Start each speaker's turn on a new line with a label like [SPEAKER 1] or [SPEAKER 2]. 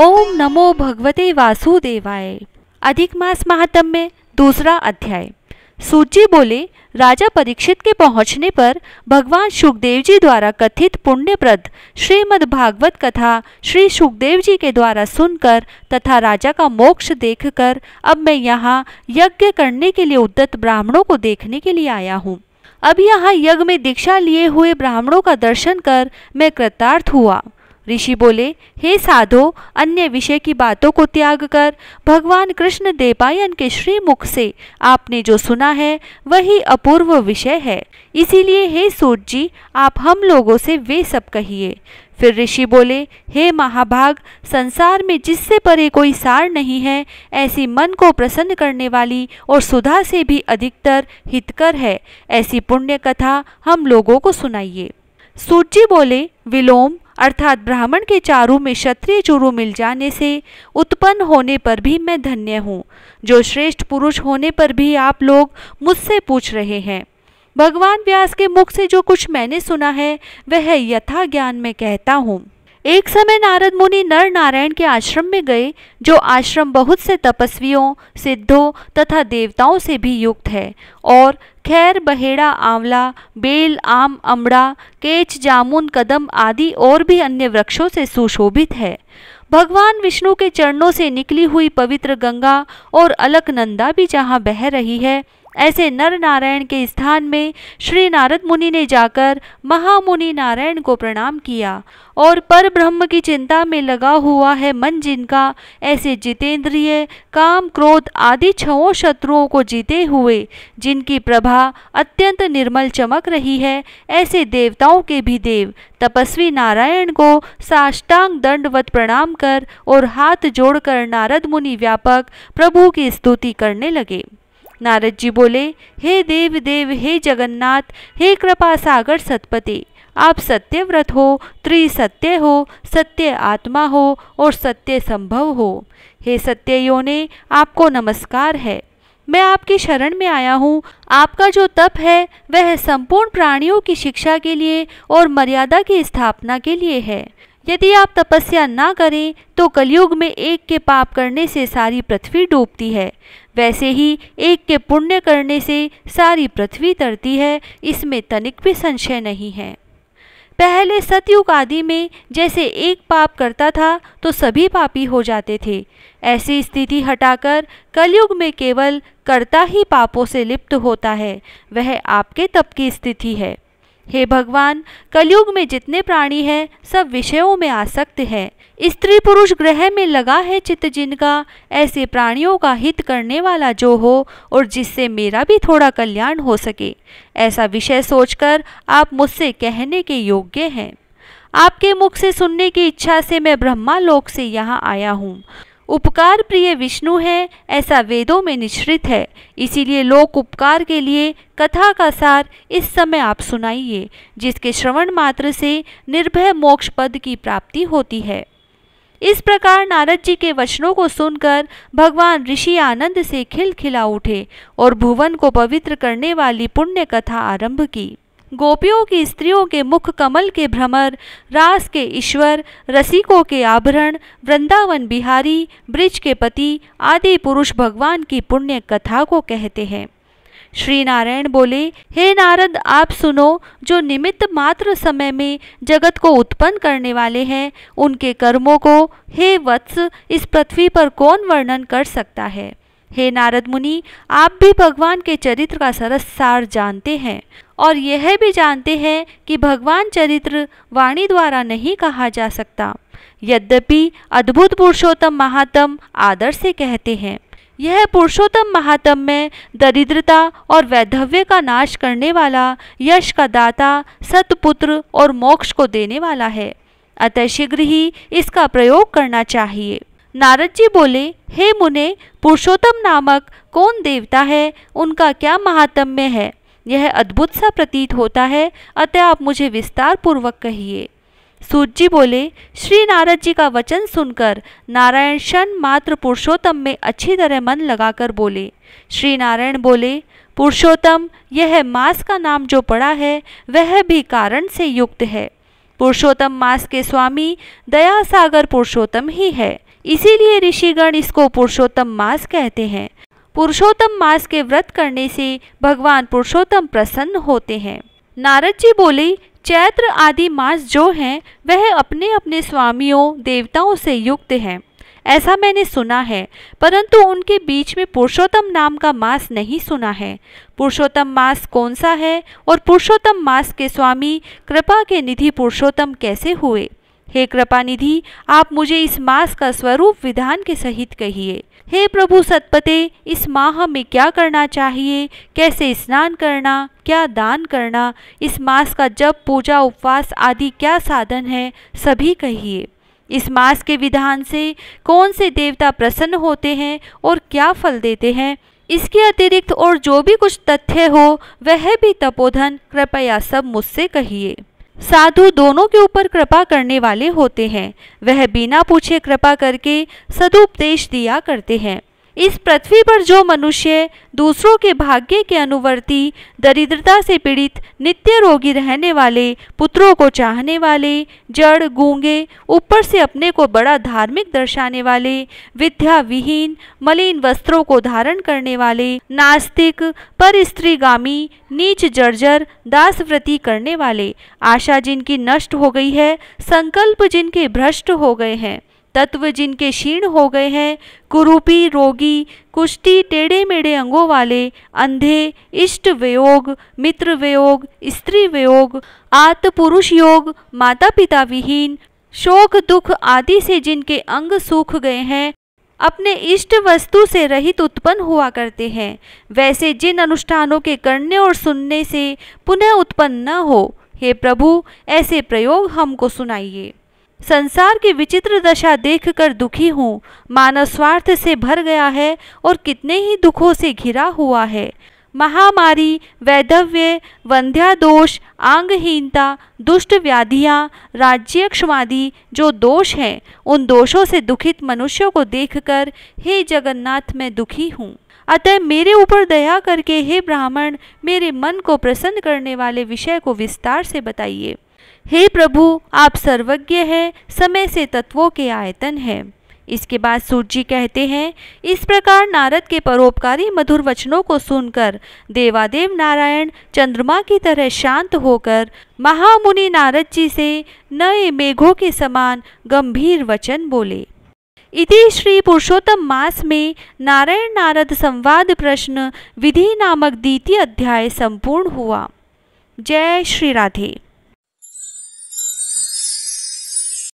[SPEAKER 1] ओम नमो भगवते वासुदेवाय अधिक मास महात्म में दूसरा अध्याय सूची बोले राजा परीक्षित के पहुंचने पर भगवान सुखदेव जी द्वारा कथित पुण्यप्रद श्रीमद् भागवत कथा श्री सुखदेव जी के द्वारा सुनकर तथा राजा का मोक्ष देखकर अब मैं यहाँ यज्ञ करने के लिए उद्दत ब्राह्मणों को देखने के लिए आया हूँ अब यहाँ यज्ञ में दीक्षा लिए हुए ब्राह्मणों का दर्शन कर मैं कृतार्थ हुआ ऋषि बोले हे साधो अन्य विषय की बातों को त्याग कर भगवान कृष्ण देपायन के श्रीमुख से आपने जो सुना है वही अपूर्व विषय है इसीलिए हे सूर्य जी आप हम लोगों से वे सब कहिए फिर ऋषि बोले हे महाभाग संसार में जिससे परे कोई सार नहीं है ऐसी मन को प्रसन्न करने वाली और सुधा से भी अधिकतर हितकर है ऐसी पुण्य कथा हम लोगों को सुनाइए सूर्य जी बोले विलोम अर्थात ब्राह्मण के चारों में क्षत्रिय चूरू मिल जाने से उत्पन्न होने पर भी मैं धन्य हूँ जो श्रेष्ठ पुरुष होने पर भी आप लोग मुझसे पूछ रहे हैं भगवान व्यास के मुख से जो कुछ मैंने सुना है वह यथा ज्ञान में कहता हूँ एक समय नारद मुनि नर नारायण के आश्रम में गए जो आश्रम बहुत से तपस्वियों सिद्धों तथा देवताओं से भी युक्त है और खैर बहेड़ा आंवला बेल आम अमड़ा केच जामुन कदम आदि और भी अन्य वृक्षों से सुशोभित है भगवान विष्णु के चरणों से निकली हुई पवित्र गंगा और अलकनंदा भी जहाँ बह रही है ऐसे नर नारायण के स्थान में श्री नारद मुनि ने जाकर महामुनि नारायण को प्रणाम किया और पर ब्रह्म की चिंता में लगा हुआ है मन जिनका ऐसे जितेंद्रिय काम क्रोध आदि छओ शत्रुओं को जीते हुए जिनकी प्रभा अत्यंत निर्मल चमक रही है ऐसे देवताओं के भी देव तपस्वी नारायण को साष्टांग दंडवत प्रणाम कर और हाथ जोड़कर नारद मुनि व्यापक प्रभु की स्तुति करने लगे नारद जी बोले हे देव देव हे जगन्नाथ हे कृपा सागर सतपति आप सत्यव्रत हो त्रिसत्य हो सत्य आत्मा हो और सत्य संभव हो हे सत्य योने आपको नमस्कार है मैं आपकी शरण में आया हूँ आपका जो तप है वह संपूर्ण प्राणियों की शिक्षा के लिए और मर्यादा की स्थापना के लिए है यदि आप तपस्या ना करें तो कलयुग में एक के पाप करने से सारी पृथ्वी डूबती है वैसे ही एक के पुण्य करने से सारी पृथ्वी तरती है इसमें तनिक भी संशय नहीं है पहले सतयुग आदि में जैसे एक पाप करता था तो सभी पापी हो जाते थे ऐसी स्थिति हटाकर कलयुग में केवल कर्ता ही पापों से लिप्त होता है वह आपके तप की स्थिति है हे भगवान कलयुग में जितने प्राणी हैं सब विषयों में आसक्त हैं स्त्री पुरुष ग्रह में लगा है चित्त जिनका ऐसे प्राणियों का हित करने वाला जो हो और जिससे मेरा भी थोड़ा कल्याण हो सके ऐसा विषय सोचकर आप मुझसे कहने के योग्य हैं आपके मुख से सुनने की इच्छा से मैं ब्रह्मा लोक से यहाँ आया हूँ उपकार प्रिय विष्णु है ऐसा वेदों में निश्रित है इसीलिए लोक उपकार के लिए कथा का सार इस समय आप सुनाइए जिसके श्रवण मात्र से निर्भय मोक्ष पद की प्राप्ति होती है इस प्रकार नारद जी के वचनों को सुनकर भगवान ऋषि आनंद से खिलखिला उठे और भुवन को पवित्र करने वाली पुण्य कथा आरंभ की गोपियों की स्त्रियों के मुख कमल के भ्रमर रास के ईश्वर रसिकों के आभरण वृंदावन बिहारी ब्रिज के पति आदि पुरुष भगवान की पुण्य कथा को कहते हैं श्री नारायण बोले हे नारद आप सुनो जो निमित्त मात्र समय में जगत को उत्पन्न करने वाले हैं उनके कर्मों को हे वत्स इस पृथ्वी पर कौन वर्णन कर सकता है हे नारद मुनि आप भी भगवान के चरित्र का सरस सार जानते हैं और यह भी जानते हैं कि भगवान चरित्र वाणी द्वारा नहीं कहा जा सकता यद्यपि अद्भुत पुरुषोत्तम महात्म आदर से कहते हैं यह पुरुषोत्तम महात्म में दरिद्रता और वैधव्य का नाश करने वाला यश का दाता सतपुत्र और मोक्ष को देने वाला है अतः शीघ्र ही इसका प्रयोग करना चाहिए नारद जी बोले हे मुने पुरुषोत्तम नामक कौन देवता है उनका क्या महात्म्य है यह अद्भुत सा प्रतीत होता है अतः आप मुझे विस्तार पूर्वक कहिए सूत जी बोले श्री नारद जी का वचन सुनकर नारायण क्षण मात्र पुरुषोत्तम में अच्छी तरह मन लगाकर बोले श्री नारायण बोले पुरुषोत्तम यह मास का नाम जो पड़ा है वह भी कारण से युक्त है पुरुषोत्तम मास के स्वामी दया सागर पुरुषोत्तम ही है इसीलिए ऋषिगण इसको पुरुषोत्तम मास कहते हैं पुरुषोत्तम मास के व्रत करने से भगवान पुरुषोत्तम प्रसन्न होते हैं नारद जी बोले चैत्र आदि मास जो हैं वह अपने अपने स्वामियों देवताओं से युक्त हैं ऐसा मैंने सुना है परंतु उनके बीच में पुरुषोत्तम नाम का मास नहीं सुना है पुरुषोत्तम मास कौन सा है और पुरुषोत्तम मास के स्वामी कृपा के निधि पुरुषोत्तम कैसे हुए हे कृपा निधि आप मुझे इस मास का स्वरूप विधान के सहित कहिए हे प्रभु सतपते इस माह में क्या करना चाहिए कैसे स्नान करना क्या दान करना इस मास का जप पूजा उपवास आदि क्या साधन है सभी कहिए इस मास के विधान से कौन से देवता प्रसन्न होते हैं और क्या फल देते हैं इसके अतिरिक्त और जो भी कुछ तथ्य हो वह भी तपोधन कृपया सब मुझसे कहिए साधु दोनों के ऊपर कृपा करने वाले होते हैं वह बिना पूछे कृपा करके सदुपदेश दिया करते हैं इस पृथ्वी पर जो मनुष्य दूसरों के भाग्य के अनुवर्ती दरिद्रता से पीड़ित नित्य रोगी रहने वाले पुत्रों को चाहने वाले जड़ गूंगे ऊपर से अपने को बड़ा धार्मिक दर्शाने वाले विद्या विहीन मलिन वस्त्रों को धारण करने वाले नास्तिक पर स्त्रीगामी नीच जर्जर व्रति करने वाले आशा जिनकी नष्ट हो गई है संकल्प जिनके भ्रष्ट हो गए हैं तत्व जिनके क्षीण हो गए हैं कुरूपी रोगी कुश्ती टेढ़े मेढ़े अंगों वाले अंधे इष्ट वियोग मित्र वियोग स्त्री वियोग आत्म पुरुष योग माता पिता विहीन शोक दुख आदि से जिनके अंग सूख गए हैं अपने इष्ट वस्तु से रहित उत्पन्न हुआ करते हैं वैसे जिन अनुष्ठानों के करने और सुनने से पुनः उत्पन्न न हो हे प्रभु ऐसे प्रयोग हमको सुनाइए संसार की विचित्र दशा देखकर दुखी हूँ मानव स्वार्थ से भर गया है और कितने ही दुखों से घिरा हुआ है महामारी वैधव्य वंध्यादोष आंगहीनता दुष्ट व्याधियाँ राज्यक्षमादि जो दोष हैं उन दोषों से दुखित मनुष्यों को देखकर हे जगन्नाथ मैं दुखी हूँ अतः मेरे ऊपर दया करके हे ब्राह्मण मेरे मन को प्रसन्न करने वाले विषय को विस्तार से बताइए हे प्रभु आप सर्वज्ञ हैं समय से तत्वों के आयतन हैं इसके बाद सूर्य जी कहते हैं इस प्रकार नारद के परोपकारी मधुर वचनों को सुनकर देवादेव नारायण चंद्रमा की तरह शांत होकर महामुनि नारद जी से नए मेघों के समान गंभीर वचन बोले इति श्री पुरुषोत्तम मास में नारायण नारद संवाद प्रश्न विधि नामक द्वितीय अध्याय संपूर्ण हुआ जय श्री राधे